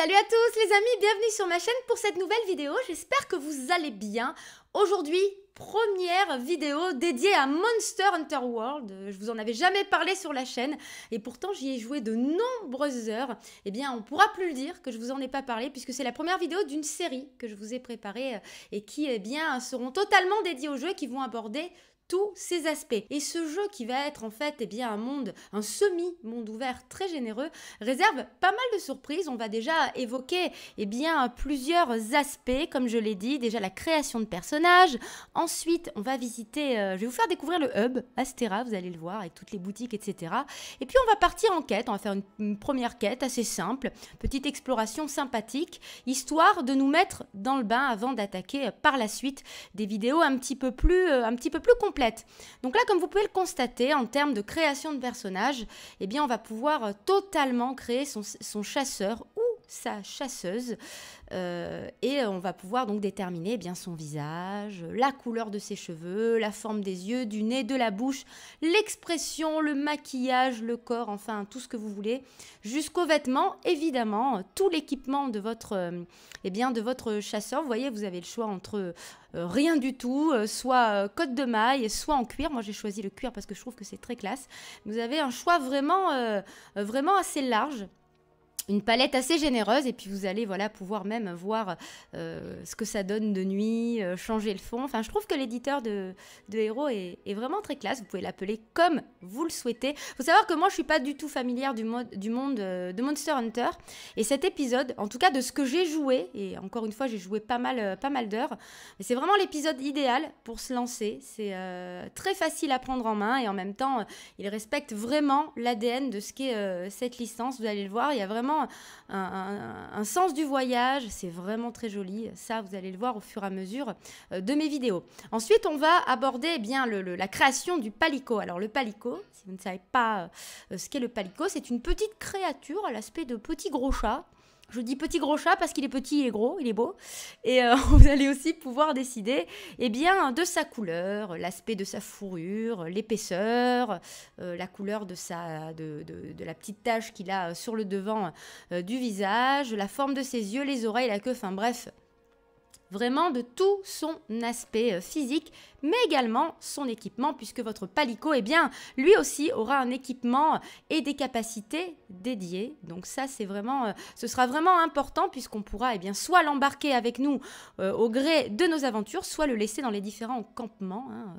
Salut à tous les amis, bienvenue sur ma chaîne pour cette nouvelle vidéo, j'espère que vous allez bien. Aujourd'hui, première vidéo dédiée à Monster Hunter World. Je vous en avais jamais parlé sur la chaîne et pourtant j'y ai joué de nombreuses heures. Eh bien, on pourra plus le dire que je vous en ai pas parlé puisque c'est la première vidéo d'une série que je vous ai préparée et qui eh bien seront totalement dédiées aux jeux et qui vont aborder tous ces aspects. Et ce jeu qui va être en fait et eh bien, un monde, un semi-monde ouvert très généreux, réserve pas mal de surprises. On va déjà évoquer eh bien, plusieurs aspects, comme je l'ai dit, déjà la création de personnages. Ensuite, on va visiter, euh, je vais vous faire découvrir le hub, Astera, vous allez le voir, avec toutes les boutiques, etc. Et puis on va partir en quête, on va faire une, première quête assez simple, petite exploration sympathique, histoire de nous mettre dans le bain avant d'attaquer euh, par la suite des vidéos un petit peu plus, euh, un petit peu plus compliquées donc là, comme vous pouvez le constater, en termes de création de personnages, eh bien, on va pouvoir euh, totalement créer son, son chasseur sa chasseuse. Euh, et on va pouvoir donc déterminer eh bien son visage, la couleur de ses cheveux, la forme des yeux, du nez, de la bouche, l'expression, le maquillage, le corps, enfin tout ce que vous voulez, jusqu'aux vêtements, évidemment, tout l'équipement de votre, euh, eh bien, de votre chasseur. Vous voyez, vous avez le choix entre euh, rien du tout, soit côte de maille, soit en cuir. Moi, j'ai choisi le cuir parce que je trouve que c'est très classe. Vous avez un choix vraiment, vraiment assez large une palette assez généreuse et puis vous allez voilà pouvoir même voir euh, ce que ça donne de nuit, euh, changer le fond. Enfin, je trouve que l'éditeur de, de Hero est, vraiment très classe. Vous pouvez l'appeler comme vous le souhaitez. Faut savoir que moi je suis pas du tout familière du, du monde euh, de Monster Hunter et cet épisode, en tout cas de ce que j'ai joué et encore une fois j'ai joué pas mal pas mal d'heures, mais c'est vraiment l'épisode idéal pour se lancer. C'est très facile à prendre en main et en même temps il respecte vraiment l'ADN de ce qu'est cette licence. Vous allez le voir, il y a vraiment un, sens du voyage. C'est vraiment très joli. Ça, vous allez le voir au fur et à mesure euh, de mes vidéos. Ensuite, on va aborder eh bien la création du palico. Alors le palico, si vous ne savez pas euh, ce qu'est le palico, c'est une petite créature à l'aspect de petit gros chat je dis petit gros chat parce qu'il est petit, il est gros, il est beau. Et euh, vous allez aussi pouvoir décider eh bien, de sa couleur, l'aspect de sa fourrure, l'épaisseur, euh, la couleur de, sa, de, la petite tache qu'il a euh, sur le devant du visage, la forme de ses yeux, les oreilles, la queue, enfin bref, vraiment de tout son aspect euh, physique, mais également son équipement, puisque votre palico, eh bien, lui aussi aura un équipement et des capacités dédiées. Donc ça, c'est vraiment, euh, ce sera vraiment important, puisqu'on pourra, eh bien, soit l'embarquer avec nous euh, au gré de nos aventures, soit le laisser dans les différents campements hein,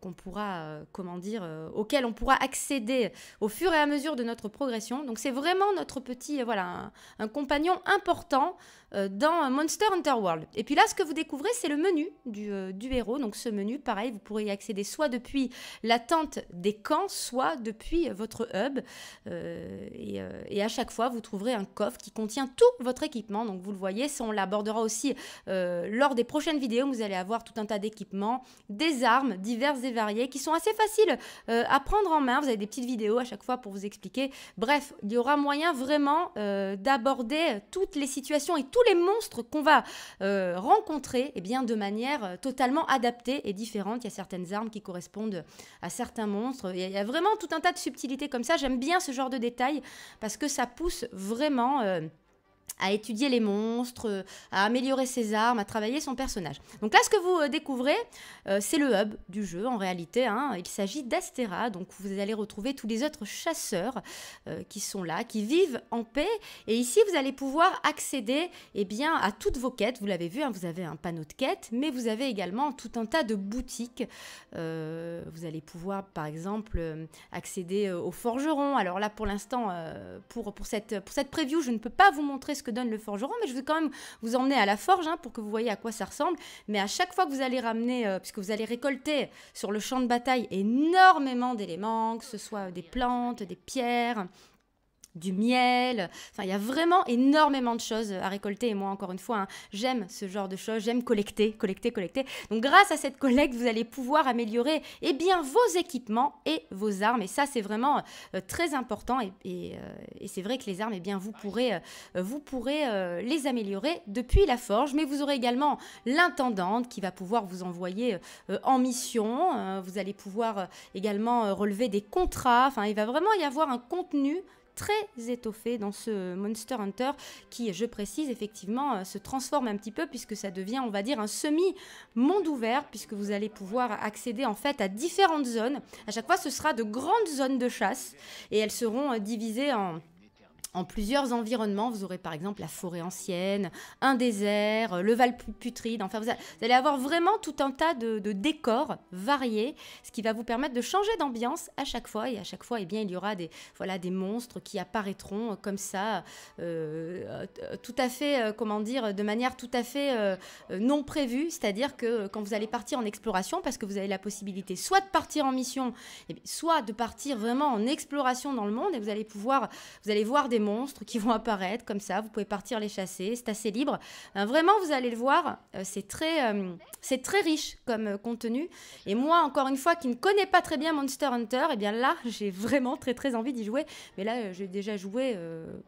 qu'on pourra, comment dire, on pourra accéder au fur et à mesure de notre progression. Donc c'est vraiment notre petit, voilà, un compagnon important euh, dans Monster Hunter World. Et puis là, ce que vous découvrez, c'est le menu du, euh, héros. Donc ce menu, pareil, vous pourrez y accéder soit depuis la tente des camps, soit depuis votre hub. Euh, et, à chaque fois, vous trouverez un coffre qui contient tout votre équipement. Donc vous le voyez, on l'abordera aussi lors des prochaines vidéos. Vous allez avoir tout un tas d'équipements, des armes diverses et variées qui sont assez faciles à prendre en main. Vous avez des petites vidéos à chaque fois pour vous expliquer. Bref, il y aura moyen vraiment d'aborder toutes les situations et tout les monstres qu'on va euh, rencontrer eh bien, de manière euh, totalement adaptée et différente. Il y a certaines armes qui correspondent à certains monstres. Il y a, vraiment tout un tas de subtilités comme ça. J'aime bien ce genre de détails parce que ça pousse vraiment... Euh, à étudier les monstres, à améliorer ses armes, à travailler son personnage. Donc là, ce que vous euh, découvrez, euh, c'est le hub du jeu en réalité. Hein. Il s'agit d'Astera, donc vous allez retrouver tous les autres chasseurs euh, qui sont là, qui vivent en paix. Et ici, vous allez pouvoir accéder eh bien, à toutes vos quêtes. Vous l'avez vu, hein, vous avez un panneau de quêtes, mais vous avez également tout un tas de boutiques. vous allez pouvoir, par exemple, accéder aux forgerons. Alors là, pour l'instant, pour, pour, cette, pour cette preview, je ne peux pas vous montrer ce que donne le forgeron, mais je vais quand même vous emmener à la forge hein, pour que vous voyez à quoi ça ressemble. Mais à chaque fois que vous allez ramener, euh, puisque vous allez récolter sur le champ de bataille énormément d'éléments, que ce soit des plantes, des pierres, du miel. Enfin, il y a vraiment énormément de choses à récolter. Et moi, encore une fois, hein, j'aime ce genre de choses. J'aime collecter, collecter, collecter. Donc, grâce à cette collecte, vous allez pouvoir améliorer eh bien, vos équipements et vos armes. Et ça, c'est vraiment euh, très important. Euh, et, c'est vrai que les armes, eh bien, vous pourrez, euh, vous pourrez les améliorer depuis la forge. Mais vous aurez également l'intendante qui va pouvoir vous envoyer en mission. vous allez pouvoir également relever des contrats. Enfin, il va vraiment y avoir un contenu très étoffé dans ce Monster Hunter qui, je précise, effectivement, euh, se transforme un petit peu puisque ça devient, on va dire, un semi-monde ouvert puisque vous allez pouvoir accéder en fait à différentes zones. À chaque fois, ce sera de grandes zones de chasse et elles seront euh, divisées en en plusieurs environnements. Vous aurez par exemple la forêt ancienne, un désert, euh, le Val Putride. Enfin, vous allez avoir vraiment tout un tas de, décors variés, ce qui va vous permettre de changer d'ambiance à chaque fois. Et à chaque fois, et eh bien, il y aura des, voilà, des monstres qui apparaîtront euh, comme ça, euh, tout à fait, comment dire, de manière tout à fait non prévue. C'est-à-dire que quand vous allez partir en exploration, parce que vous avez la possibilité soit de partir en mission, eh soit de partir vraiment en exploration dans le monde, et vous allez pouvoir, vous allez voir des monstres qui vont apparaître comme ça. Vous pouvez partir les chasser, c'est assez libre. Euh, vraiment, vous allez le voir, euh, c'est très, euh, c'est très riche comme contenu. Et moi, encore une fois, qui ne connais pas très bien Monster Hunter, et eh bien là, j'ai vraiment très très envie d'y jouer. Mais là, j'ai déjà joué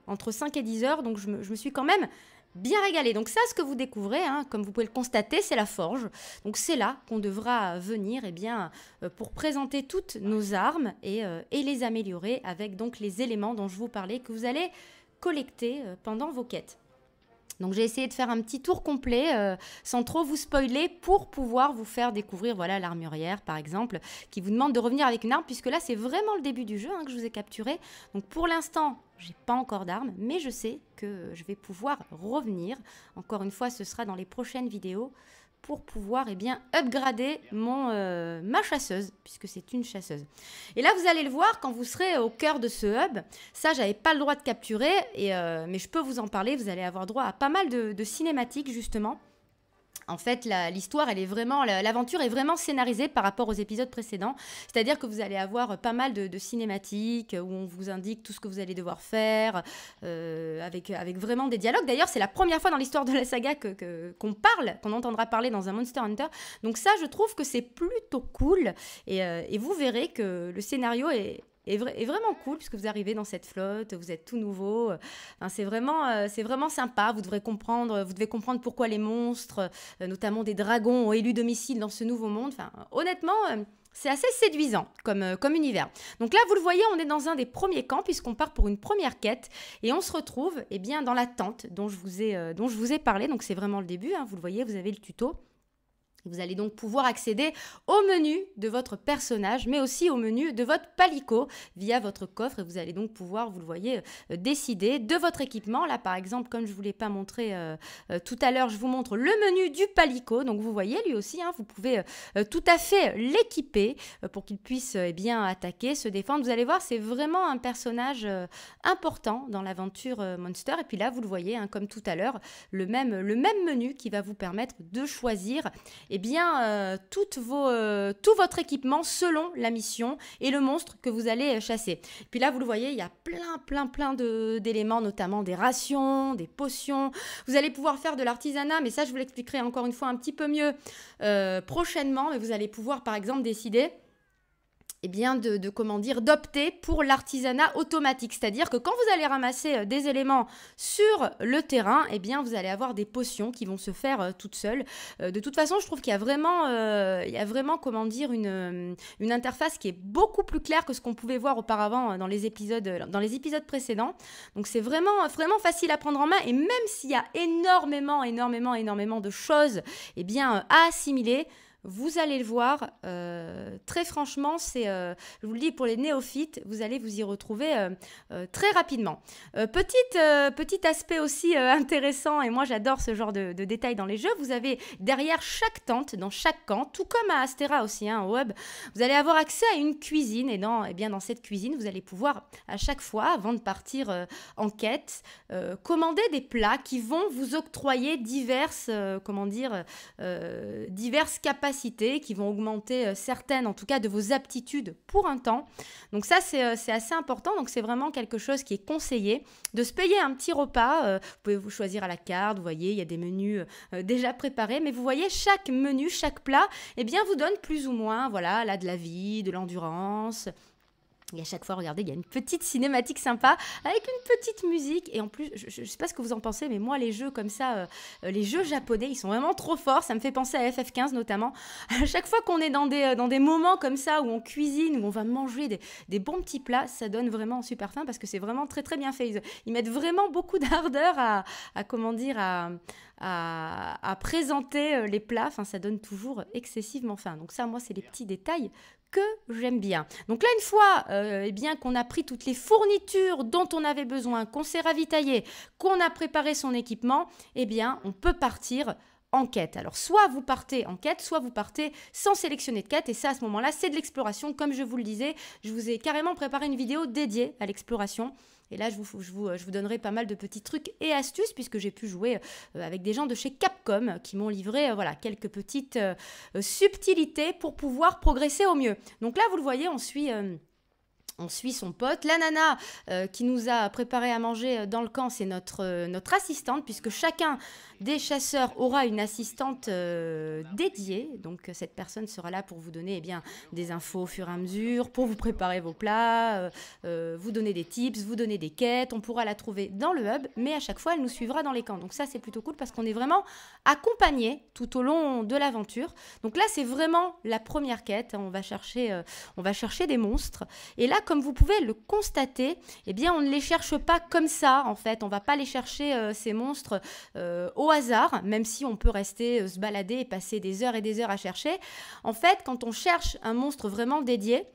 entre 5 et 10 heures, donc je me, je me suis quand même bien régalé. Donc ça, ce que vous découvrez, hein, comme vous pouvez le constater, c'est la forge. Donc c'est là qu'on devra venir eh bien, euh, pour présenter toutes nos armes et, euh, et, les améliorer avec donc les éléments dont je vous parlais que vous allez collecter euh, pendant vos quêtes. Donc j'ai essayé de faire un petit tour complet euh, sans trop vous spoiler pour pouvoir vous faire découvrir voilà l'armurière par exemple qui vous demande de revenir avec une arme puisque là c'est vraiment le début du jeu hein, que je vous ai capturé. Donc pour l'instant j'ai pas encore d'arme mais je sais que je vais pouvoir revenir. Encore une fois ce sera dans les prochaines vidéos pour pouvoir eh bien, upgrader mon, euh, ma chasseuse, puisque c'est une chasseuse. Et là, vous allez le voir quand vous serez au cœur de ce hub. Ça, j'avais pas le droit de capturer, et, euh, mais je peux vous en parler. Vous allez avoir droit à pas mal de cinématiques, justement en fait, l'histoire, elle est vraiment, l'aventure est vraiment scénarisée par rapport aux épisodes précédents. C'est-à-dire que vous allez avoir pas mal de, cinématiques où on vous indique tout ce que vous allez devoir faire, euh, avec, vraiment des dialogues. D'ailleurs, c'est la première fois dans l'histoire de la saga qu'on que, qu'on parle, qu'on entendra parler dans un Monster Hunter. Donc ça, je trouve que c'est plutôt cool. et euh, vous verrez que le scénario est est, vraiment cool puisque vous arrivez dans cette flotte, vous êtes tout nouveau. Enfin, c'est vraiment, euh, c'est vraiment sympa. Vous devrez comprendre, vous devez comprendre pourquoi les monstres, euh, notamment des dragons, ont élu domicile dans ce nouveau monde. Enfin, honnêtement. Euh, c'est assez séduisant comme, comme univers. Donc là, vous le voyez, on est dans un des premiers camps puisqu'on part pour une première quête et on se retrouve eh bien, dans la tente dont je vous ai, dont je vous ai parlé. Donc c'est vraiment le début, hein. vous le voyez, vous avez le tuto. Vous allez donc pouvoir accéder au menu de votre personnage, mais aussi au menu de votre palico via votre coffre. Et vous allez donc pouvoir, vous le voyez, euh, décider de votre équipement. Là, par exemple, comme je ne vous l'ai pas montré euh, euh, tout à l'heure, je vous montre le menu du palico. Donc, vous voyez, lui aussi, hein, vous pouvez tout à fait l'équiper pour qu'il puisse eh bien attaquer, se défendre. Vous allez voir, c'est vraiment un personnage important dans l'aventure Monster. Et puis là, vous le voyez, hein, comme tout à l'heure, le même, le même menu qui va vous permettre de choisir eh bien, euh, euh, tout votre équipement selon la mission et le monstre que vous allez euh, chasser. Puis là, vous le voyez, il y a plein, plein, plein d'éléments, notamment des rations, des potions. Vous allez pouvoir faire de l'artisanat, mais ça, je vous l'expliquerai encore une fois un petit peu mieux prochainement. Mais vous allez pouvoir, par exemple, décider eh bien de, comment dire d'opter pour l'artisanat automatique, c'est-à-dire que quand vous allez ramasser euh, des éléments sur le terrain, eh bien vous allez avoir des potions qui vont se faire euh, toutes seules. Euh, de toute façon, je trouve qu'il y a vraiment, il y vraiment comment dire une, interface qui est beaucoup plus claire que ce qu'on pouvait voir auparavant dans les épisodes, dans les épisodes précédents. Donc c'est vraiment, vraiment facile à prendre en main et même s'il y a énormément, énormément, énormément de choses, eh bien à assimiler vous allez le voir, euh, très franchement, c'est, euh, je vous le dis, pour les néophytes, vous allez vous y retrouver euh, très rapidement. petite, petit aspect aussi intéressant, et moi j'adore ce genre de, détails dans les jeux, vous avez derrière chaque tente, dans chaque camp, tout comme à Astera aussi, hein, au web, vous allez avoir accès à une cuisine, et, dans, et eh bien dans cette cuisine, vous allez pouvoir à chaque fois, avant de partir en quête, commander des plats qui vont vous octroyer diverses, comment dire, diverses capacités qui vont augmenter euh, certaines, en tout cas, de vos aptitudes pour un temps. Donc ça, euh, c'est assez important. Donc c'est vraiment quelque chose qui est conseillé de se payer un petit repas. Euh, vous pouvez vous choisir à la carte, vous voyez, il y a des menus déjà préparés, mais vous voyez, chaque menu, chaque plat, eh bien, vous donne plus ou moins, voilà, là, de la vie, de l'endurance, et à chaque fois, regardez, il y a une petite cinématique sympa avec une petite musique. Et en plus, je ne sais pas ce que vous en pensez, mais moi, les jeux comme ça, euh, les jeux japonais, ils sont vraiment trop forts. Ça me fait penser à FF15 notamment. À chaque fois qu'on est dans des, euh, dans des moments comme ça où on cuisine, où on va manger des, des bons petits plats, ça donne vraiment super faim parce que c'est vraiment très très bien fait. Ils, mettent vraiment beaucoup d'ardeur à, comment dire, à, à, présenter euh, les plats. Enfin, ça donne toujours excessivement faim. Donc ça, moi, c'est les petits détails que j'aime bien. Donc là, une fois euh, eh bien qu'on a pris toutes les fournitures dont on avait besoin, qu'on s'est ravitaillé, qu'on a préparé son équipement, eh bien, on peut partir en quête. Alors soit vous partez en quête, soit vous partez sans sélectionner de quête, et ça à ce moment-là, c'est de l'exploration, comme je vous le disais, je vous ai carrément préparé une vidéo dédiée à l'exploration. Et là, je vous, je, vous, je vous, donnerai pas mal de petits trucs et astuces, puisque j'ai pu jouer euh, avec des gens de chez Capcom qui m'ont livré euh, voilà, quelques petites euh, subtilités pour pouvoir progresser au mieux. Donc là, vous le voyez, on suit... on suit son pote. La nana qui nous a préparé à manger dans le camp, c'est notre, notre assistante, puisque chacun des chasseurs aura une assistante euh, dédiée. Donc euh, cette personne sera là pour vous donner eh bien, des infos au fur et à mesure, pour vous préparer vos plats, euh, vous donner des tips, vous donner des quêtes. On pourra la trouver dans le hub, mais à chaque fois, elle nous suivra dans les camps. Donc ça, c'est plutôt cool parce qu'on est vraiment accompagné tout au long de l'aventure. Donc là, c'est vraiment la première quête. Hein. On va chercher, on va chercher des monstres. Et là, comme vous pouvez le constater, eh bien, on ne les cherche pas comme ça. En fait, on va pas les chercher ces monstres au même si on peut rester euh, se balader et passer des heures et des heures à chercher, en fait, quand on cherche un monstre vraiment dédié,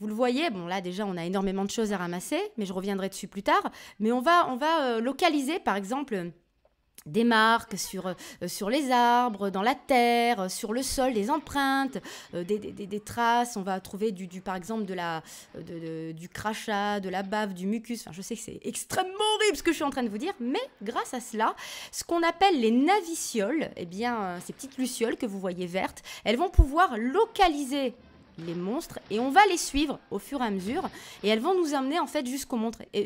vous le voyez, bon là déjà on a énormément de choses à ramasser, mais je reviendrai dessus plus tard, mais on va, on va euh, localiser par exemple des marques sur, euh, sur les arbres, dans la terre, euh, sur le sol, des empreintes, euh, des, traces. On va trouver du, du par exemple de la, du crachat, de la bave, du mucus. Enfin, je sais que c'est extrêmement horrible ce que je suis en train de vous dire, mais grâce à cela, ce qu'on appelle les navicioles, eh bien, ces petites lucioles que vous voyez vertes, elles vont pouvoir localiser les monstres et on va les suivre au fur et à mesure et elles vont nous emmener en fait jusqu'au monstre et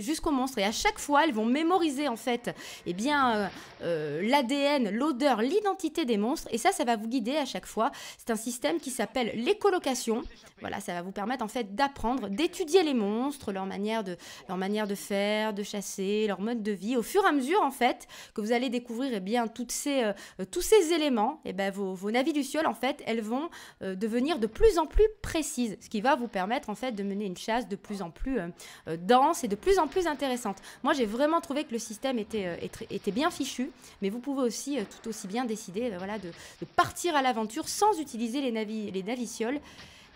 et à chaque fois elles vont mémoriser en fait et eh bien euh, euh, l'ADN, l'odeur, l'identité des monstres et ça ça va vous guider à chaque fois. C'est un système qui s'appelle l'écolocation. Voilà, ça va vous permettre en fait d'apprendre, d'étudier les monstres, leur manière de leur manière de faire, de chasser, leur mode de vie au fur et à mesure en fait que vous allez découvrir et eh bien toutes ces euh, tous ces éléments et eh ben vos, vos du ciel en fait, elles vont devenir de plus en plus précise, ce qui va vous permettre en fait de mener une chasse de plus en plus euh, euh, dense et de plus en plus intéressante. Moi, j'ai vraiment trouvé que le système était, euh, était, bien fichu, mais vous pouvez aussi tout aussi bien décider voilà, de, partir à l'aventure sans utiliser les, navi les navicioles.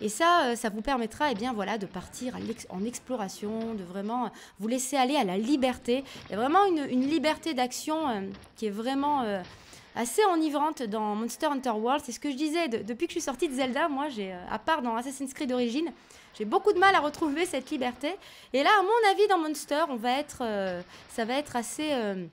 Et ça, ça vous permettra, eh bien voilà, de partir en exploration, de vraiment vous laisser aller à la liberté. Il y a vraiment une liberté d'action qui est vraiment assez enivrante dans Monster Hunter World. C'est ce que je disais, depuis que je suis sortie de Zelda, moi, j'ai, euh, à part dans Assassin's Creed d'origine, j'ai beaucoup de mal à retrouver cette liberté. Et là, à mon avis, dans Monster, on va être, euh, ça va être assez euh,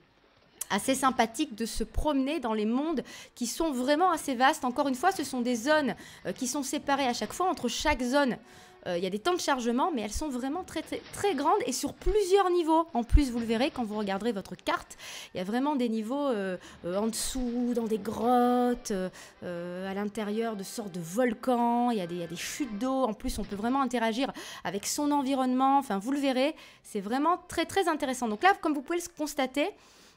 assez sympathique de se promener dans les mondes qui sont vraiment assez vastes. Encore une fois, ce sont des zones qui sont séparées à chaque fois entre chaque zone euh, il y a des temps de chargement, mais elles sont vraiment très, très, grandes et sur plusieurs niveaux. En plus, vous le verrez quand vous regarderez votre carte, il y a vraiment des niveaux euh, euh, en dessous, dans des grottes, à l'intérieur de sortes de volcans, il y des, y a des chutes d'eau. En plus, on peut vraiment interagir avec son environnement. Enfin, vous le verrez, c'est vraiment très, très intéressant. Donc là, comme vous pouvez le constater,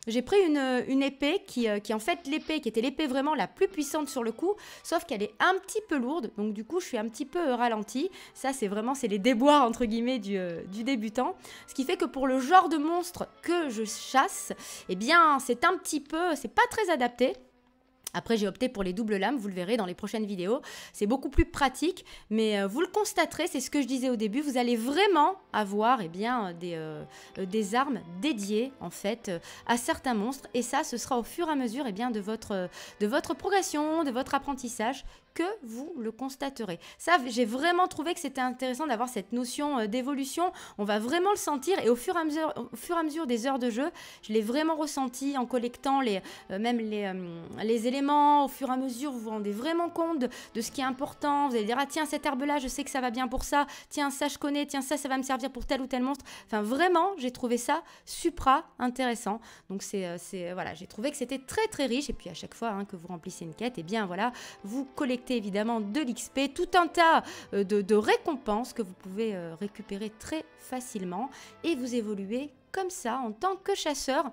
j'ai pris une, euh, épée qui, euh, qui, en fait, l'épée qui était l'épée vraiment la plus puissante sur le coup, sauf qu'elle est un petit peu lourde, donc du coup, je suis un petit peu euh, ralenti. Ça, c'est vraiment, c'est les déboires, entre guillemets, du, du débutant. Ce qui fait que pour le genre de monstre que je chasse, eh bien, c'est un petit peu, c'est pas très adapté. Après, j'ai opté pour les doubles lames, vous le verrez dans les prochaines vidéos. C'est beaucoup plus pratique, mais euh, vous le constaterez, c'est ce que je disais au début, vous allez vraiment avoir eh bien, euh, des, euh, des armes dédiées en fait à certains monstres. Et ça, ce sera au fur et à mesure et eh bien, de, votre, de votre progression, de votre apprentissage, vous le constaterez. Ça, j'ai vraiment trouvé que c'était intéressant d'avoir cette notion euh, d'évolution. On va vraiment le sentir et au fur et à mesure, au fur et à mesure des heures de jeu, je l'ai vraiment ressenti en collectant les, euh, même les, euh, les, éléments. Au fur et à mesure, vous vous rendez vraiment compte de, ce qui est important. Vous allez dire, ah tiens, cette herbe-là, je sais que ça va bien pour ça. Tiens, ça, je connais. Tiens, ça, ça va me servir pour tel ou tel monstre. Enfin, vraiment, j'ai trouvé ça supra intéressant. Donc, c'est, voilà, j'ai trouvé que c'était très, très riche. Et puis, à chaque fois hein, que vous remplissez une quête, et eh bien, voilà, vous collectez évidemment de l'XP, tout un tas euh, de, récompenses que vous pouvez euh, récupérer très facilement et vous évoluez comme ça en tant que chasseur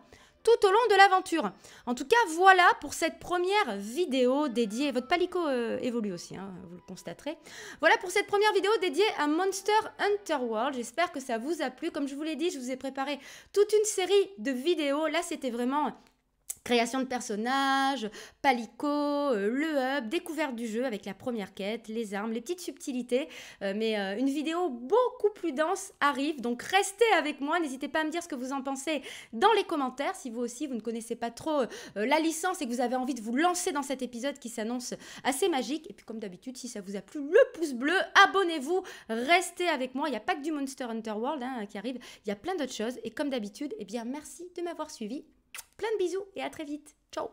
tout au long de l'aventure. En tout cas, voilà pour cette première vidéo dédiée. Votre palico euh, évolue aussi, hein, vous le constaterez. Voilà pour cette première vidéo dédiée à Monster Hunter World. J'espère que ça vous a plu. Comme je vous l'ai dit, je vous ai préparé toute une série de vidéos. Là, c'était vraiment Création de personnages, palico, euh, le hub, découverte du jeu avec la première quête, les armes, les petites subtilités. Euh, mais euh, une vidéo beaucoup plus dense arrive, donc restez avec moi. N'hésitez pas à me dire ce que vous en pensez dans les commentaires. Si vous aussi, vous ne connaissez pas trop la licence et que vous avez envie de vous lancer dans cet épisode qui s'annonce assez magique. Et puis comme d'habitude, si ça vous a plu, le pouce bleu, abonnez-vous, restez avec moi. Il n'y a pas que du Monster Hunter World hein, qui arrive, il y a plein d'autres choses. Et comme d'habitude, eh bien merci de m'avoir suivi. Plein de bisous et à très vite. Ciao